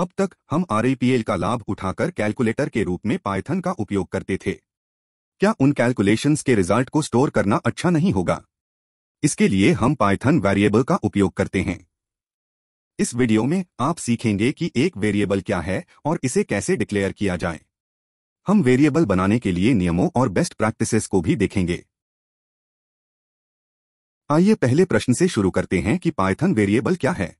अब तक हम आर का लाभ उठाकर कैलकुलेटर के रूप में पाइथन का उपयोग करते थे क्या उन कैलकुलेशंस के रिजल्ट को स्टोर करना अच्छा नहीं होगा इसके लिए हम पाइथन वेरिएबल का उपयोग करते हैं इस वीडियो में आप सीखेंगे कि एक वेरिएबल क्या है और इसे कैसे डिक्लेयर किया जाए हम वेरिएबल बनाने के लिए नियमों और बेस्ट प्रैक्टिसेस को भी देखेंगे आइए पहले प्रश्न से शुरू करते हैं कि पाइथन वेरिएबल क्या है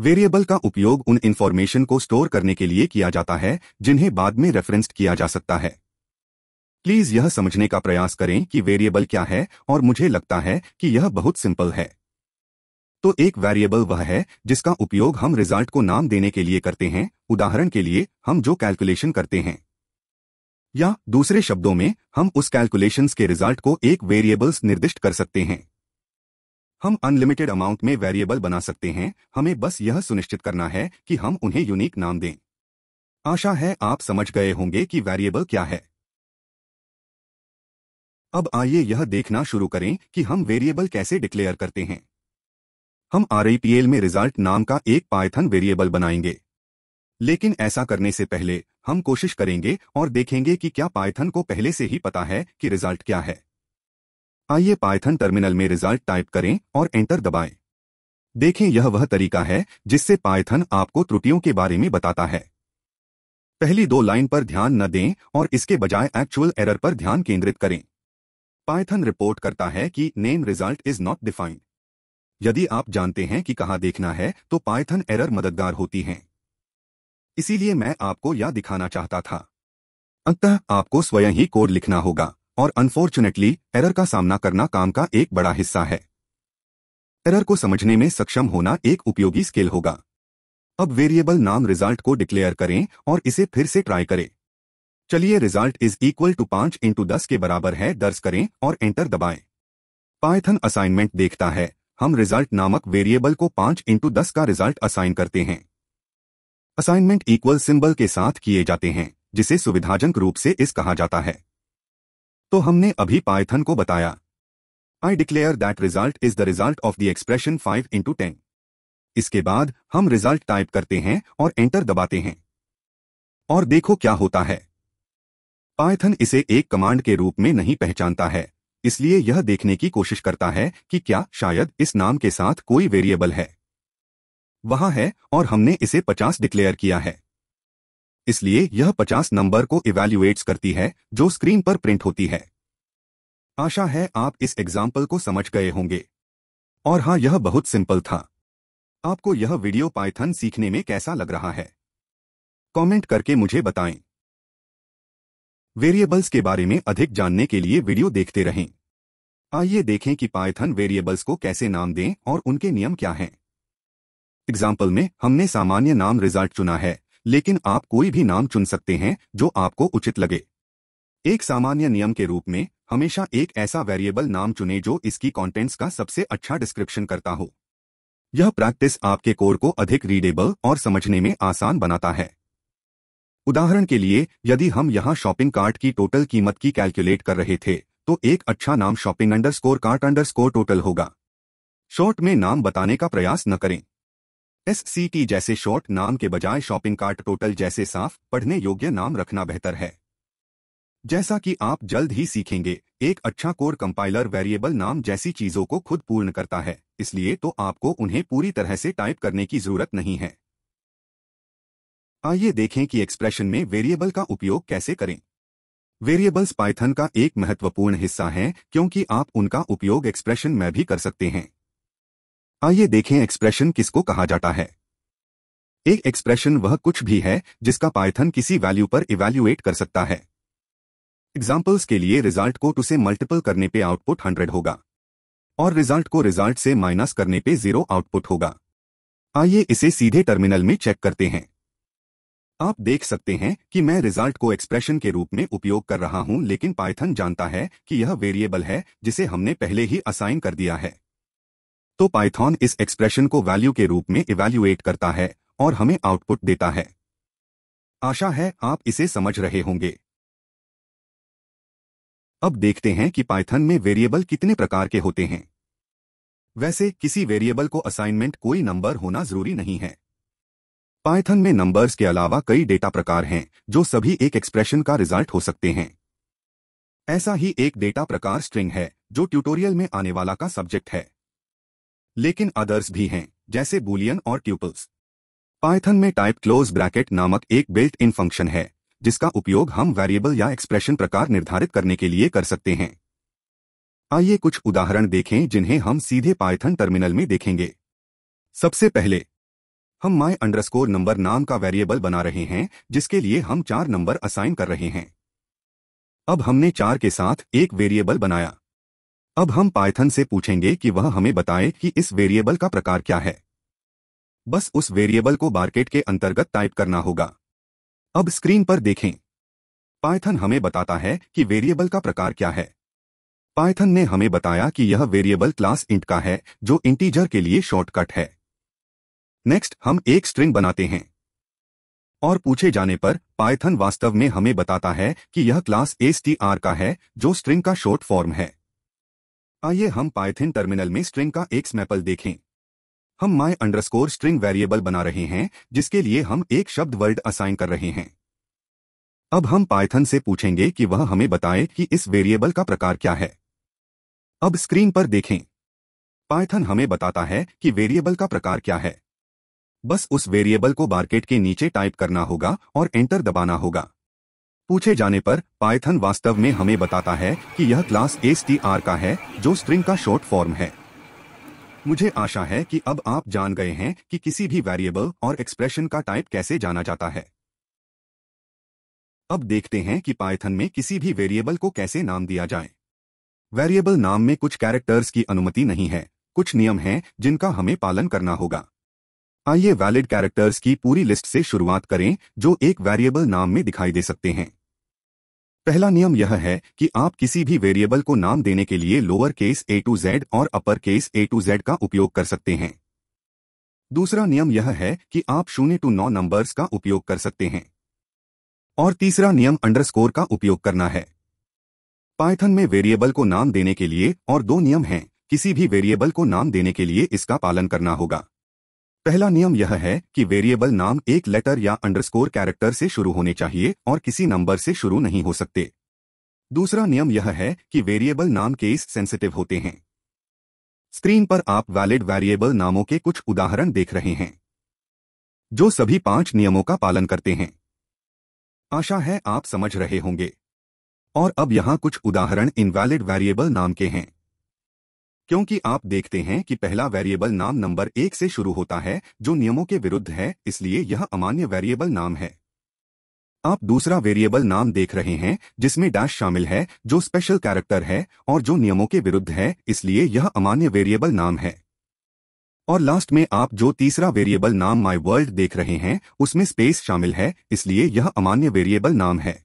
वेरिएबल का उपयोग उन इन्फॉर्मेशन को स्टोर करने के लिए किया जाता है जिन्हें बाद में रेफरेंस्ड किया जा सकता है प्लीज यह समझने का प्रयास करें कि वेरिएबल क्या है और मुझे लगता है कि यह बहुत सिंपल है तो एक वेरिएबल वह है जिसका उपयोग हम रिजल्ट को नाम देने के लिए करते हैं उदाहरण के लिए हम जो कैलकुलेशन करते हैं या दूसरे शब्दों में हम उस कैलकुलेशंस के रिजल्ट को एक वेरिएबल्स निर्दिष्ट कर सकते हैं हम अनलिमिटेड अमाउंट में वेरिएबल बना सकते हैं हमें बस यह सुनिश्चित करना है कि हम उन्हें यूनिक नाम दें आशा है आप समझ गए होंगे कि वेरिएबल क्या है अब आइए यह देखना शुरू करें कि हम वेरिएबल कैसे डिक्लेयर करते हैं हम आर में रिजल्ट नाम का एक पायथन वेरिएबल बनाएंगे लेकिन ऐसा करने से पहले हम कोशिश करेंगे और देखेंगे कि क्या पायथन को पहले से ही पता है कि रिजल्ट क्या है आइए पाइथन टर्मिनल में रिजल्ट टाइप करें और एंटर दबाएं। देखें यह वह तरीका है जिससे पाइथन आपको त्रुटियों के बारे में बताता है पहली दो लाइन पर ध्यान न दें और इसके बजाय एक्चुअल एरर पर ध्यान केंद्रित करें पाइथन रिपोर्ट करता है कि name result is not defined यदि आप जानते हैं कि कहाँ देखना है तो पाइथन एरर मददगार होती हैं इसीलिए मैं आपको यह दिखाना चाहता था अतः आपको स्वयं ही कोड लिखना होगा और अनफॉर्चुनेटली एरर का सामना करना काम का एक बड़ा हिस्सा है एरर को समझने में सक्षम होना एक उपयोगी स्किल होगा अब वेरिएबल नाम रिजल्ट को डिक्लेयर करें और इसे फिर से ट्राई करें चलिए रिजल्ट इज इक्वल टू पांच इंटू दस के बराबर है दर्ज करें और एंटर दबाएं पाइथन असाइनमेंट देखता है हम रिजल्ट नामक वेरिएबल को पांच इंटू दस का रिजल्ट असाइन करते हैं असाइनमेंट इक्वल सिंबल के साथ किए जाते हैं जिसे सुविधाजनक रूप से इस कहा जाता है तो हमने अभी पाइथन को बताया I declare that result is the result of the expression five into ten इसके बाद हम रिजल्ट टाइप करते हैं और एंटर दबाते हैं और देखो क्या होता है पाइथन इसे एक कमांड के रूप में नहीं पहचानता है इसलिए यह देखने की कोशिश करता है कि क्या शायद इस नाम के साथ कोई वेरिएबल है वहां है और हमने इसे 50 डिक्लेयर किया है इसलिए यह 50 नंबर को इवेल्युएट्स करती है जो स्क्रीन पर प्रिंट होती है आशा है आप इस एग्जाम्पल को समझ गए होंगे और हाँ यह बहुत सिंपल था आपको यह वीडियो पाइथन सीखने में कैसा लग रहा है कमेंट करके मुझे बताएं वेरिएबल्स के बारे में अधिक जानने के लिए वीडियो देखते रहें आइए देखें कि पाइथन वेरिएबल्स को कैसे नाम दें और उनके नियम क्या हैं एग्जाम्पल में हमने सामान्य नाम रिजल्ट चुना है लेकिन आप कोई भी नाम चुन सकते हैं जो आपको उचित लगे एक सामान्य नियम के रूप में हमेशा एक ऐसा वेरिएबल नाम चुने जो इसकी कंटेंट्स का सबसे अच्छा डिस्क्रिप्शन करता हो यह प्रैक्टिस आपके कोड को अधिक रीडेबल और समझने में आसान बनाता है उदाहरण के लिए यदि हम यहां शॉपिंग कार्ट की टोटल कीमत की कैलकुलेट कर रहे थे तो एक अच्छा नाम shopping score cart score total होगा शॉर्ट में नाम बताने का प्रयास न करें एससीटी जैसे शॉर्ट नाम के बजाय शॉपिंग कार्ट टोटल जैसे साफ पढ़ने योग्य नाम रखना बेहतर है जैसा कि आप जल्द ही सीखेंगे एक अच्छा कोर कंपाइलर वेरिएबल नाम जैसी चीजों को खुद पूर्ण करता है इसलिए तो आपको उन्हें पूरी तरह से टाइप करने की जरूरत नहीं है आइए देखें कि एक्सप्रेशन में वेरिएबल का उपयोग कैसे करें वेरिएबल्स पाइथन का एक महत्वपूर्ण हिस्सा है क्योंकि आप उनका उपयोग एक्सप्रेशन में भी कर सकते हैं आइए देखें एक्सप्रेशन किसको कहा जाता है एक एक्सप्रेशन वह कुछ भी है जिसका पायथन किसी वैल्यू पर इवैल्यूएट कर सकता है एग्जाम्पल्स के लिए रिजल्ट को टू से मल्टीपल करने पे आउटपुट 100 होगा और रिजल्ट को रिजल्ट से माइनस करने पे जीरो आउटपुट होगा आइए इसे सीधे टर्मिनल में चेक करते हैं आप देख सकते हैं कि मैं रिजल्ट को एक्सप्रेशन के रूप में उपयोग कर रहा हूं लेकिन पाइथन जानता है कि यह वेरिएबल है जिसे हमने पहले ही असाइन कर दिया है तो पाइथॉन इस एक्सप्रेशन को वैल्यू के रूप में इवैल्यूएट करता है और हमें आउटपुट देता है आशा है आप इसे समझ रहे होंगे अब देखते हैं कि पाइथन में वेरिएबल कितने प्रकार के होते हैं वैसे किसी वेरिएबल को असाइनमेंट कोई नंबर होना जरूरी नहीं है पाइथन में नंबर्स के अलावा कई डेटा प्रकार हैं जो सभी एक एक्सप्रेशन का रिजल्ट हो सकते हैं ऐसा ही एक डेटा प्रकार स्ट्रिंग है जो ट्यूटोरियल में आने वाला का सब्जेक्ट है लेकिन अदर्स भी हैं जैसे बुलियन और ट्यूपल्स पाइथन में टाइप क्लोज ब्रैकेट नामक एक बिल्ट इन फंक्शन है जिसका उपयोग हम वेरिएबल या एक्सप्रेशन प्रकार निर्धारित करने के लिए कर सकते हैं आइए कुछ उदाहरण देखें जिन्हें हम सीधे पाइथन टर्मिनल में देखेंगे सबसे पहले हम माई अंडरस्कोर नंबर नाम का वेरिएबल बना रहे हैं जिसके लिए हम चार नंबर असाइन कर रहे हैं अब हमने चार के साथ एक वेरिएबल बनाया अब हम पाइथन से पूछेंगे कि वह हमें बताए कि इस वेरिएबल का प्रकार क्या है बस उस वेरिएबल को बार्केट के अंतर्गत टाइप करना होगा अब स्क्रीन पर देखें पाइथन हमें बताता है कि वेरिएबल का प्रकार क्या है पाइथन ने हमें बताया कि यह वेरिएबल क्लास इंट का है जो इंटीजर के लिए शॉर्टकट है नेक्स्ट हम एक स्ट्रिंग बनाते हैं और पूछे जाने पर पाइथन वास्तव में हमें बताता है कि यह क्लास एस का है जो स्ट्रिंग का शॉर्ट फॉर्म है आइए हम पाइथिन टर्मिनल में स्ट्रिंग का एक स्नैपल देखें हम माई अंडरस्कोर स्ट्रिंग वेरिएबल बना रहे हैं जिसके लिए हम एक शब्द वर्ड असाइन कर रहे हैं अब हम पाइथन से पूछेंगे कि वह हमें बताए कि इस वेरिएबल का प्रकार क्या है अब स्क्रीन पर देखें पाइथन हमें बताता है कि वेरिएबल का प्रकार क्या है बस उस वेरिएबल को बार्केट के नीचे टाइप करना होगा और एंटर दबाना होगा पूछे जाने पर पाइथन वास्तव में हमें बताता है कि यह क्लास एस का है जो स्ट्रिंग का शॉर्ट फॉर्म है मुझे आशा है कि अब आप जान गए हैं कि किसी भी वेरिएबल और एक्सप्रेशन का टाइप कैसे जाना जाता है अब देखते हैं कि पाइथन में किसी भी वेरिएबल को कैसे नाम दिया जाए वेरिएबल नाम में कुछ कैरेक्टर्स की अनुमति नहीं है कुछ नियम हैं जिनका हमें पालन करना होगा आइए वैलिड कैरेक्टर्स की पूरी लिस्ट से शुरुआत करें जो एक वेरिएबल नाम में दिखाई दे सकते हैं पहला नियम यह है कि आप किसी भी वेरिएबल को नाम देने के लिए lower case A to Z और upper case A to Z का उपयोग कर सकते हैं दूसरा नियम यह है कि आप शून्य टू नौ नंबर्स का उपयोग कर सकते हैं और तीसरा नियम अंडरस्कोर का उपयोग करना है पाइथन में वेरिएबल को नाम देने के लिए और दो नियम हैं किसी भी वेरिएबल को नाम देने के लिए इसका पालन करना होगा पहला नियम यह है कि वेरिएबल नाम एक लेटर या अंडरस्कोर कैरेक्टर से शुरू होने चाहिए और किसी नंबर से शुरू नहीं हो सकते दूसरा नियम यह है कि वेरिएबल नाम केस सेंसिटिव होते हैं स्क्रीन पर आप वैलिड वेरिएबल नामों के कुछ उदाहरण देख रहे हैं जो सभी पांच नियमों का पालन करते हैं आशा है आप समझ रहे होंगे और अब यहां कुछ उदाहरण इनवैलिड वेरिएबल नाम के हैं क्योंकि आप देखते हैं कि पहला वेरिएबल नाम नंबर एक से शुरू होता है जो नियमों के विरुद्ध है इसलिए यह अमान्य वेरिएबल नाम है आप दूसरा वेरिएबल नाम देख रहे हैं जिसमें डैश शामिल है जो स्पेशल कैरेक्टर है और जो नियमों के विरुद्ध है इसलिए यह अमान्य वेरिएबल नाम है और लास्ट में आप जो तीसरा वेरिएबल नाम माई वर्ल्ड देख रहे हैं उसमें स्पेस शामिल है इसलिए यह अमान्य वेरिएबल नाम है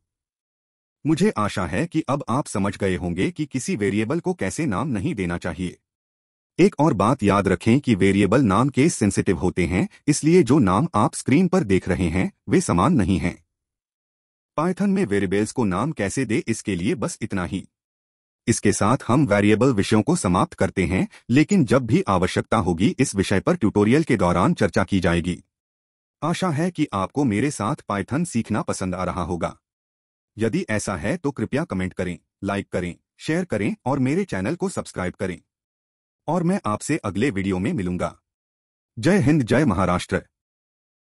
मुझे आशा है कि अब आप समझ गए होंगे कि किसी वेरिएबल को कैसे नाम नहीं देना चाहिए एक और बात याद रखें कि वेरिएबल नाम केस सेंसिटिव होते हैं इसलिए जो नाम आप स्क्रीन पर देख रहे हैं वे समान नहीं हैं पाइथन में वेरिएबल्स को नाम कैसे दे इसके लिए बस इतना ही इसके साथ हम वेरिएबल विषयों को समाप्त करते हैं लेकिन जब भी आवश्यकता होगी इस विषय पर ट्यूटोरियल के दौरान चर्चा की जाएगी आशा है कि आपको मेरे साथ पाइथन सीखना पसंद आ रहा होगा यदि ऐसा है तो कृपया कमेंट करें लाइक करें शेयर करें और मेरे चैनल को सब्सक्राइब करें और मैं आपसे अगले वीडियो में मिलूंगा जय हिंद जय महाराष्ट्र